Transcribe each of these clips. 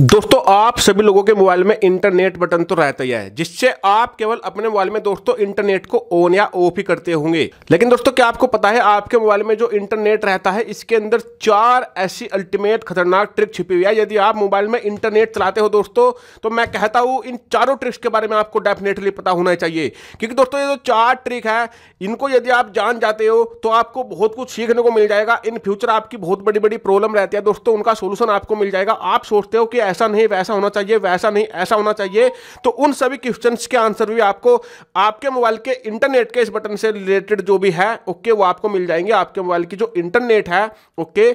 दोस्तों आप सभी लोगों के मोबाइल में इंटरनेट बटन तो रहता ही है जिससे आप केवल अपने मोबाइल में दोस्तों इंटरनेट को ऑन या ऑफ ही करते होंगे लेकिन दोस्तों क्या आपको पता है आपके मोबाइल में जो इंटरनेट रहता है इसके अंदर चार ऐसी अल्टीमेट खतरनाक ट्रिक छिपी हुई है यदि आप मोबाइल में इंटरनेट चलाते हो दोस्तों तो मैं कहता हूं इन चारों ट्रिक्स के बारे में आपको डेफिनेटली पता होना चाहिए क्योंकि दोस्तों ये जो चार ट्रिक है इनको यदि आप जान जाते हो तो आपको बहुत कुछ सीखने को मिल जाएगा इन फ्यूचर आपकी बहुत बड़ी बड़ी प्रॉब्लम रहती है दोस्तों उनका सोल्यूशन आपको मिल जाएगा आप सोचते हो कि ऐसा नहीं वैसा होना चाहिए वैसा नहीं ऐसा होना चाहिए तो उन सभी क्वेश्चन के आंसर भी आपको आपके मोबाइल के इंटरनेट के इस बटन से रिलेटेड जो भी है ओके वो आपको मिल जाएंगे आपके मोबाइल की जो इंटरनेट है ओके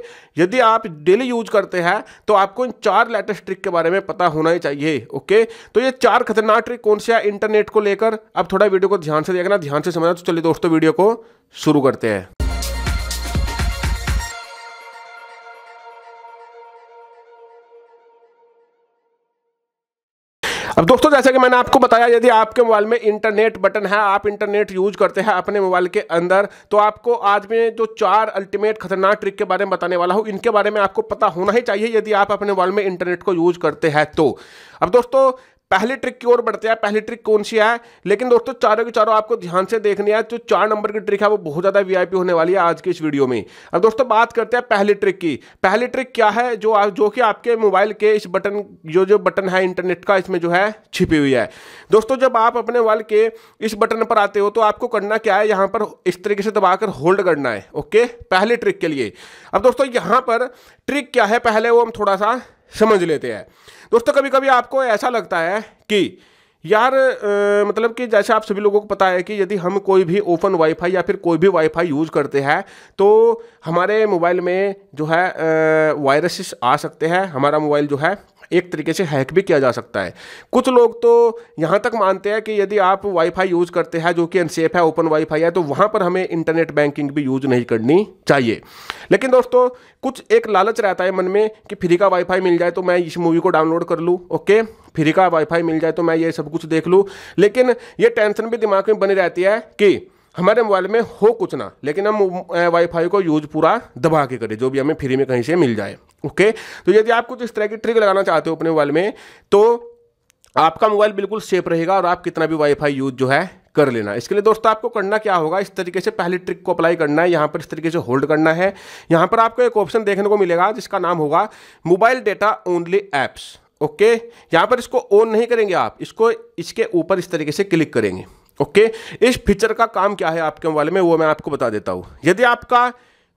यदि आप डेली यूज करते हैं तो आपको इन चार लेटेस्ट ट्रिक के बारे में पता होना ही चाहिए ओके तो ये चार खतरनाक ट्रिक कौन से है इंटरनेट को लेकर अब थोड़ा वीडियो को ध्यान से देखना ध्यान से समझना तो चलिए दोस्तों वीडियो को शुरू करते हैं अब दोस्तों जैसा कि मैंने आपको बताया यदि आपके मोबाइल में इंटरनेट बटन है आप इंटरनेट यूज करते हैं अपने मोबाइल के अंदर तो आपको आज मैं जो चार अल्टीमेट खतरनाक ट्रिक के बारे में बताने वाला हूं इनके बारे में आपको पता होना ही चाहिए यदि आप अपने मोबाइल में इंटरनेट को यूज करते हैं तो अब दोस्तों पहली ट्रिक की ओर बढ़ते हैं पहली ट्रिक कौन सी है लेकिन दोस्तों चारों के चारों आपको ध्यान से देखनी है जो चार नंबर की ट्रिक है वो बहुत ज़्यादा वीआईपी होने वाली है आज की इस वीडियो में अब दोस्तों बात करते हैं पहली ट्रिक की पहली ट्रिक क्या है जो जो कि आपके मोबाइल के इस बटन जो जो बटन है इंटरनेट का इसमें जो है छिपी हुई है दोस्तों जब आप अपने मोबाइल के इस बटन पर आते हो तो आपको करना क्या है यहाँ पर इस तरीके से दबाकर होल्ड करना है ओके पहली ट्रिक के लिए अब दोस्तों यहाँ पर ट्रिक क्या है पहले वो हम थोड़ा सा समझ लेते हैं दोस्तों कभी कभी आपको ऐसा लगता है कि यार आ, मतलब कि जैसे आप सभी लोगों को पता है कि यदि हम कोई भी ओपन वाईफाई या फिर कोई भी वाईफाई यूज़ करते हैं तो हमारे मोबाइल में जो है वायरसेस आ सकते हैं हमारा मोबाइल जो है एक तरीके से हैक भी किया जा सकता है कुछ लोग तो यहाँ तक मानते हैं कि यदि आप वाईफाई यूज़ करते हैं जो कि अनसेफ है ओपन वाईफाई है तो वहाँ पर हमें इंटरनेट बैंकिंग भी यूज़ नहीं करनी चाहिए लेकिन दोस्तों कुछ एक लालच रहता है मन में कि फ्री का वाईफाई मिल जाए तो मैं इस मूवी को डाउनलोड कर लूँ ओके फ्री का वाईफाई मिल जाए तो मैं ये सब कुछ देख लूँ लेकिन ये टेंशन भी दिमाग में बनी रहती है कि हमारे मोबाइल में हो कुछ ना लेकिन हम वाईफाई को यूज पूरा दबा के करें जो भी हमें फ्री में कहीं से मिल जाए ओके तो यदि आप कुछ इस तरह की ट्रिक लगाना चाहते हो अपने मोबाइल में तो आपका मोबाइल बिल्कुल सेफ रहेगा और आप कितना भी वाईफाई यूज जो है कर लेना इसके लिए दोस्तों आपको करना क्या होगा इस तरीके से पहले ट्रिक को अप्लाई करना है यहाँ पर इस तरीके से होल्ड करना है यहाँ पर आपको एक ऑप्शन देखने को मिलेगा जिसका नाम होगा mobile data only apps okay यहाँ पर इसको ऑन नहीं करेंगे आप इसको इसके ऊपर इस तरीके से क्लिक करेंगे ओके इस फीचर का काम क्या है आपके मोबाइल में वो मैं आपको बता देता हूँ यदि आपका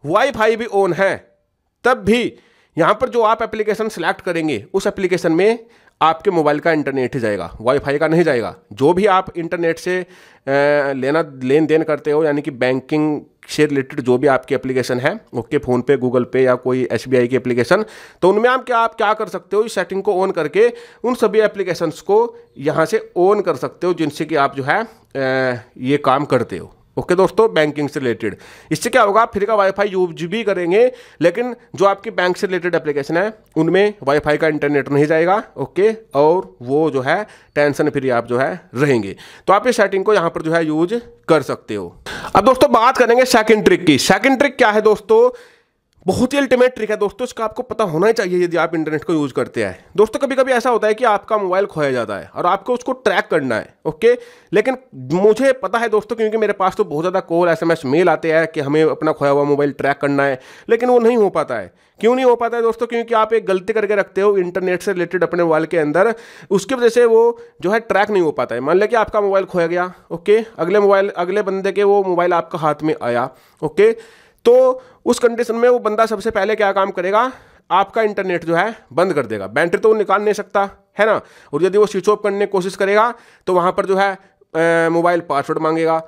वाईफाई भी ऑन है तब भी यहाँ पर जो आप एप्लीकेशन सेलेक्ट करेंगे उस एप्लीकेशन में आपके मोबाइल का इंटरनेट ही जाएगा वाईफाई का नहीं जाएगा जो भी आप इंटरनेट से लेना लेन देन करते हो यानी कि बैंकिंग से रिलेटेड जो भी आपकी एप्लीकेशन है ओके फोन पे गूगल पे या कोई एस की एप्लीकेशन तो उनमें आप क्या आप क्या कर सकते हो इस सेटिंग को ऑन करके उन सभी एप्लीकेशंस को यहाँ से ऑन कर सकते हो जिनसे कि आप जो है ये काम करते हो ओके दोस्तों बैंकिंग से रिलेटेड इससे क्या होगा फिर का वाईफाई यूज भी करेंगे लेकिन जो आपकी बैंक से रिलेटेड एप्लीकेशन है उनमें वाईफाई का इंटरनेट नहीं जाएगा ओके और वो जो है टेंशन फ्री आप जो है रहेंगे तो आप इस सेटिंग को यहाँ पर जो है यूज कर सकते हो अब दोस्तों बात करेंगे सेकेंड ट्रिक की सेकेंड ट्रिक क्या है दोस्तों बहुत ही अल्टीमेट ट्रिक है दोस्तों इसका आपको पता होना ही चाहिए यदि आप इंटरनेट को यूज़ करते हैं दोस्तों कभी कभी ऐसा होता है कि आपका मोबाइल खोया जाता है और आपको उसको ट्रैक करना है ओके लेकिन मुझे पता है दोस्तों क्योंकि मेरे पास तो बहुत ज़्यादा कॉल एस मेल आते हैं कि हमें अपना खोया हुआ मोबाइल ट्रैक करना है लेकिन वो नहीं हो पाता है क्यों नहीं हो पाता है दोस्तों क्योंकि आप एक गलती करके रखते हो इंटरनेट से रिलेटेड अपने मोबाइल के अंदर उसकी वजह से वो जो है ट्रैक नहीं हो पाता है मान लिया कि आपका मोबाइल खोया गया ओके अगले मोबाइल अगले बंदे के वो मोबाइल आपका हाथ में आया ओके तो उस कंडीशन में वो बंदा सबसे पहले क्या काम करेगा आपका इंटरनेट जो है बंद कर देगा बैटरी तो वो निकाल नहीं सकता है ना और यदि वो स्विच ऑफ करने की कोशिश करेगा तो वहाँ पर जो है मोबाइल पासवर्ड मांगेगा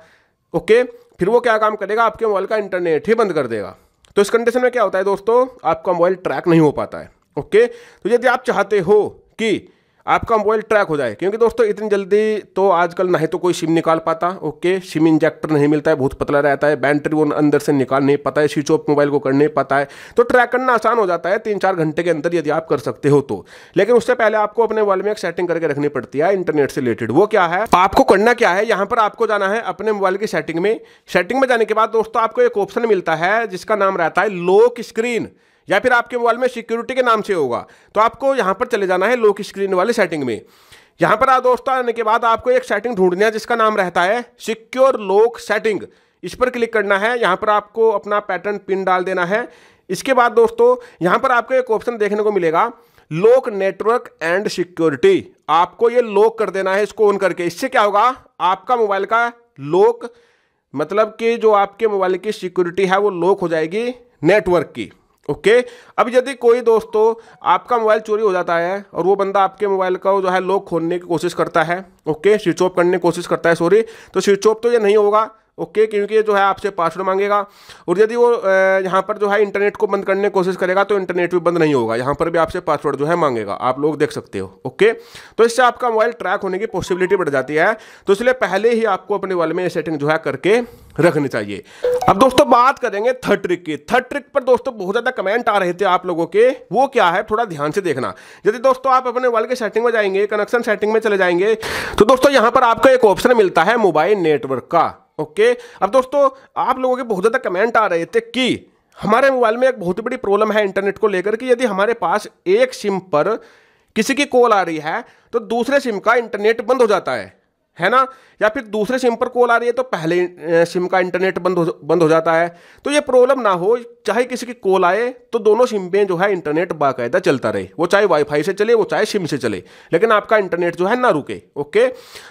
ओके फिर वो क्या काम करेगा आपके मोबाइल का इंटरनेट ही बंद कर देगा तो इस कंडीशन में क्या होता है दोस्तों आपका मोबाइल ट्रैक नहीं हो पाता है ओके तो यदि आप चाहते हो कि आपका मोबाइल ट्रैक हो जाए क्योंकि दोस्तों इतनी जल्दी तो आजकल ना तो कोई सिम निकाल पाता ओके सिम इंजेक्टर नहीं मिलता है बहुत पतला रहता है बैटरी वो अंदर से निकाल नहीं पाता है स्विच ऑफ मोबाइल को कर नहीं पाता है तो ट्रैक करना आसान हो जाता है तीन चार घंटे के अंदर यदि आप कर सकते हो तो लेकिन उससे पहले आपको अपने मोबाइल में एक सेटिंग करके रखनी पड़ती है इंटरनेट से रिलेटेड वो क्या है आपको करना क्या है यहाँ पर आपको जाना है अपने मोबाइल की सेटिंग में सेटिंग में जाने के बाद दोस्तों आपको एक ऑप्शन मिलता है जिसका नाम रहता है लोक स्क्रीन या फिर आपके मोबाइल में सिक्योरिटी के नाम से होगा तो आपको यहाँ पर चले जाना है लॉक स्क्रीन वाले सेटिंग में यहाँ पर आ दोस्तों आने के बाद आपको एक सेटिंग ढूंढनी है जिसका नाम रहता है सिक्योर लॉक सेटिंग इस पर क्लिक करना है यहाँ पर आपको अपना पैटर्न पिन डाल देना है इसके बाद दोस्तों यहाँ पर आपको एक ऑप्शन देखने को मिलेगा लॉक नेटवर्क एंड सिक्योरिटी आपको ये लॉक कर देना है इसको ऑन करके इससे क्या होगा आपका मोबाइल का लॉक मतलब कि जो आपके मोबाइल की सिक्योरिटी है वो लॉक हो जाएगी नेटवर्क की ओके okay? अब यदि कोई दोस्तों आपका मोबाइल चोरी हो जाता है और वो बंदा आपके मोबाइल का जो है लॉक खोलने की कोशिश करता है ओके स्विच ऑफ करने की कोशिश करता है सॉरी तो स्विच ऑफ तो ये नहीं होगा ओके क्योंकि ये जो है आपसे पासवर्ड मांगेगा और यदि वो यहाँ पर जो है इंटरनेट को बंद करने की कोशिश करेगा तो इंटरनेट भी बंद नहीं होगा यहाँ पर भी आपसे पासवर्ड जो है मांगेगा आप लोग देख सकते हो ओके तो इससे आपका मोबाइल ट्रैक होने की पॉसिबिलिटी बढ़ जाती है तो इसलिए पहले ही आपको अपने मोबाइल में ये सेटिंग जो है करके रखनी चाहिए अब दोस्तों बात करेंगे थर्ड ट्रिक की थर्ड ट्रिक पर दोस्तों बहुत ज़्यादा कमेंट आ रहे थे आप लोगों के वो क्या है थोड़ा ध्यान से देखना यदि दोस्तों आप अपने मोबाइल के सेटिंग में जाएंगे कनेक्शन सेटिंग में चले जाएंगे तो दोस्तों यहाँ पर आपका एक ऑप्शन मिलता है मोबाइल नेटवर्क का ओके अब दोस्तों आप लोगों के बहुत ज़्यादा कमेंट आ रहे थे कि हमारे मोबाइल में एक बहुत बड़ी प्रॉब्लम है इंटरनेट को लेकर कि यदि हमारे पास एक सिम पर किसी की कॉल आ रही है तो दूसरे सिम का इंटरनेट बंद हो जाता है है ना या फिर दूसरे सिम पर कॉल आ रही है तो पहले सिम का इंटरनेट बंद हो बंद हो जाता है तो ये प्रॉब्लम ना हो चाहे किसी की कॉल आए तो दोनों सिम पे जो है इंटरनेट बाकायदा चलता रहे वो चाहे वाईफाई से चले वो चाहे सिम से चले लेकिन आपका इंटरनेट जो है ना रुके ओके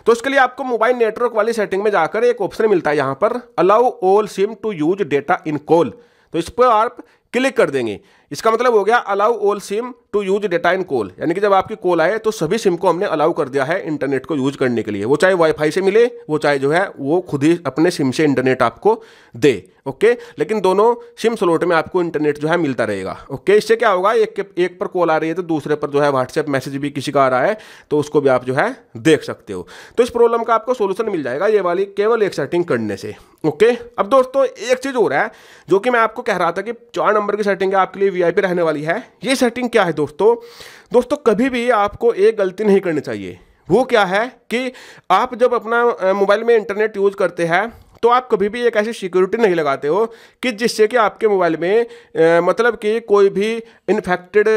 तो इसके लिए आपको मोबाइल नेटवर्क वाली सेटिंग में जाकर एक ऑप्शन मिलता है यहाँ पर allow all SIM to use data in call तो इस पर आप क्लिक कर देंगे इसका मतलब हो गया allow all SIM to use data in call यानी कि जब आपकी कॉल आए तो सभी सिम को हमने अलाउ कर दिया है इंटरनेट को यूज करने के लिए वो चाहे वाईफाई से मिले वो चाहे जो है वो खुद ही अपने सिम से इंटरनेट आपको दे ओके लेकिन दोनों सिम स्लॉट में आपको इंटरनेट जो है मिलता रहेगा ओके इससे क्या होगा एक के एक पर कॉल आ रही है तो दूसरे पर जो है व्हाट्सएप मैसेज भी किसी का आ रहा है तो उसको भी आप जो है देख सकते हो तो इस प्रॉब्लम का आपको सोल्यूशन मिल जाएगा ये वाली केवल एक सेटिंग करने से ओके अब दोस्तों एक चीज़ हो रहा है जो कि मैं आपको कह रहा था कि चार नंबर की सेटिंग है आपके लिए वीआईपी रहने वाली है ये सेटिंग क्या है दोस्तों दोस्तों कभी भी आपको एक गलती नहीं करनी चाहिए वो क्या है कि आप जब अपना मोबाइल में इंटरनेट यूज करते हैं तो आप कभी भी एक ऐसी सिक्योरिटी नहीं लगाते हो कि जिससे कि आपके मोबाइल में आ, मतलब कि कोई भी इन्फेक्टेड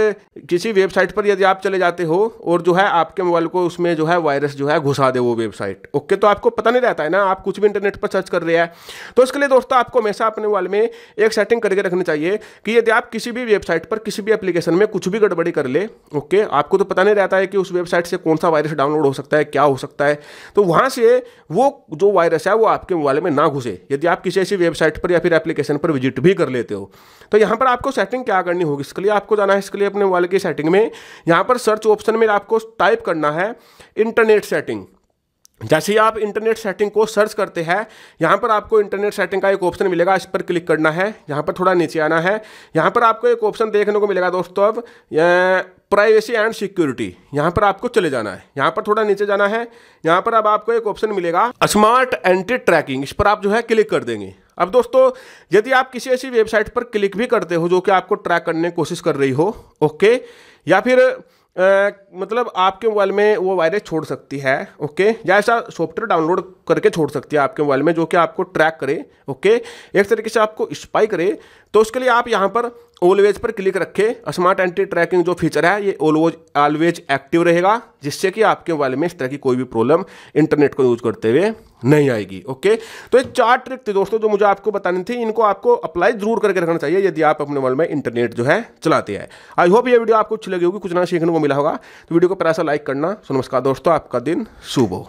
किसी वेबसाइट पर यदि आप चले जाते हो और जो है आपके मोबाइल को उसमें जो है वायरस जो है घुसा दे वो वेबसाइट ओके तो आपको पता नहीं रहता है ना आप कुछ भी इंटरनेट पर सर्च कर रहे हैं तो इसके लिए दोस्तों आपको हमेशा अपने मोबाइल में एक सेटिंग करके रखनी चाहिए कि यदि आप किसी भी वेबसाइट पर किसी भी एप्लीकेशन में कुछ भी गड़बड़ी कर ले ओके आपको तो पता नहीं रहता है कि उस वेबसाइट से कौन सा वायरस डाउनलोड हो सकता है क्या हो सकता है तो वहाँ से वो जो वायरस है वो आपके मोबाइल में में ना घुसे यदि आप किसी ऐसी वेबसाइट पर या फिर एप्लीकेशन पर विजिट भी कर लेते हो तो यहाँ पर आपको सेटिंग क्या करनी होगी इसके लिए आपको जाना है इसके लिए अपने मोबाइल की सेटिंग में यहाँ पर सर्च ऑप्शन में आपको टाइप करना है इंटरनेट सेटिंग जैसे ही आप इंटरनेट सेटिंग को सर्च करते हैं यहाँ पर आपको इंटरनेट सेटिंग का एक ऑप्शन मिलेगा इस पर क्लिक करना है यहाँ पर थोड़ा नीचे आना है यहाँ पर आपको एक ऑप्शन देखने को मिलेगा दोस्तों अब प्राइवेसी एंड सिक्योरिटी यहाँ पर आपको चले जाना है यहाँ पर थोड़ा नीचे जाना है यहाँ पर अब आपको एक ऑप्शन मिलेगा स्मार्ट एंटी ट्रैकिंग इस पर आप जो है क्लिक कर देंगे अब दोस्तों यदि आप किसी ऐसी वेबसाइट पर क्लिक भी करते हो जो कि आपको ट्रैक करने की कोशिश कर रही हो ओके या फिर आ, मतलब आपके मोबाइल में वो वायरस छोड़ सकती है ओके या ऐसा सॉफ्टवेयर डाउनलोड करके छोड़ सकती है आपके मोबाइल में जो कि आपको ट्रैक करे ओके एक तरीके से आपको स्पाई करे तो उसके लिए आप यहाँ पर ऑलवेज पर क्लिक रखें स्मार्ट एंटी ट्रैकिंग जो फीचर है ये ऑलवेज ऑलवेज एक्टिव रहेगा जिससे कि आपके मोबाइल में इस तरह की कोई भी प्रॉब्लम इंटरनेट को यूज करते हुए नहीं आएगी ओके तो ये चार ट्रिक थी दोस्तों जो मुझे आपको बतानी थी इनको आपको अप्लाई जरूर करके रखना चाहिए यदि आप अपने मोबाइल में इंटरनेट जो है चलाते हैं आई होप ये वीडियो आपको अच्छी लगी होगी कुछ ना सीखने को मिला होगा तो वीडियो को प्यारा सा लाइक करना सो नमस्कार दोस्तों आपका दिन शुभ हो